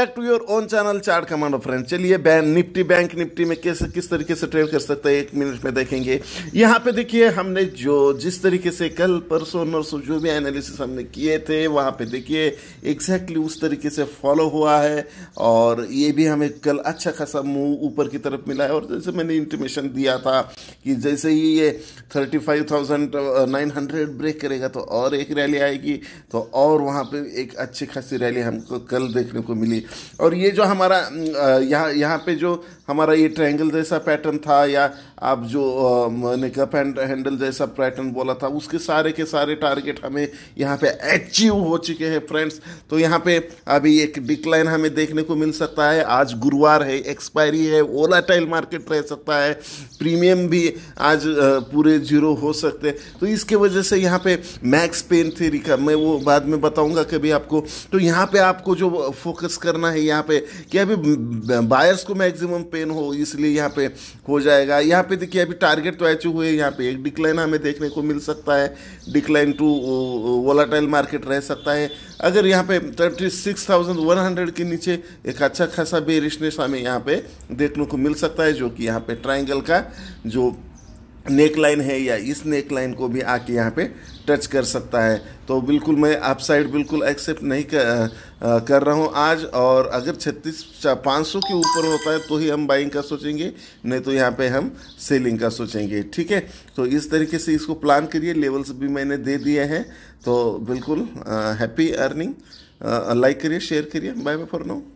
back to your own channel chart commando friend चलिए bank Nifty bank Nifty में कैसे किस तरीके से ट्रेड कर सकते हैं एक मिनट में देखेंगे यहाँ पे देखिए हमने जो जिस तरीके से कल परसों नरसों जो भी एनालिसिस हमने किए थे वहाँ पे देखिए एग्जैक्टली उस तरीके से फॉलो हुआ है और ये भी हमें कल अच्छा खासा मूव ऊपर की तरफ मिला है और जैसे मैंने इंटीमेशन दिया था कि जैसे ही ये thirty five thousand nine hundred break करेगा तो और एक रैली आएगी तो और वहाँ पर एक अच्छी खासी रैली हमको कल देखने को मिली और ये जो हमारा यहाँ यहाँ पे जो हमारा ये ट्रायंगल जैसा पैटर्न था या आप जो मैंने कप एंड हैंडल जैसा पैटर्न बोला था उसके सारे के सारे टारगेट हमें यहाँ पे अचीव हो चुके हैं फ्रेंड्स तो यहाँ पे अभी एक डिक्लाइन हमें देखने को मिल सकता है आज गुरुवार है एक्सपायरी है ओलाटाइल मार्केट रह सकता है प्रीमियम भी आज पूरे जीरो हो सकते हैं तो इसके वजह से यहाँ पे मैक्स पेन थेरी का मैं वो बाद में बताऊँगा कभी आपको तो यहाँ पर आपको जो फोकस करना है यहाँ पर कि अभी बायर्स को मैक्सिमम पेन हो इसलिए यहाँ पर हो जाएगा यहाँ यहाँ पे देखिए अभी टारगेट तो अचीव हुए यहाँ पे एक डिक्लाइन हमें देखने को मिल सकता है डिक्लाइन टू वोलाटाइल मार्केट रह सकता है अगर यहाँ पे thirty six thousand one hundred के नीचे एक अच्छा खासा बेरिशनेस हमें यहाँ पे देखने को मिल सकता है जो कि यहाँ पे ट्राइंगल का जो नेक लाइन है या इस नेक लाइन को भी आके यहाँ पे टच कर सकता है तो बिल्कुल मैं आप साइड बिल्कुल एक्सेप्ट नहीं कर, आ, कर रहा हूँ आज और अगर छत्तीस पाँच सौ के ऊपर होता है तो ही हम बाइंग का सोचेंगे नहीं तो यहाँ पे हम सेलिंग का सोचेंगे ठीक है तो इस तरीके से इसको प्लान करिए लेवल्स भी मैंने दे दिए हैं तो बिल्कुल हैप्पी अर्निंग लाइक करिए शेयर करिए बाय बाय फॉर नाउ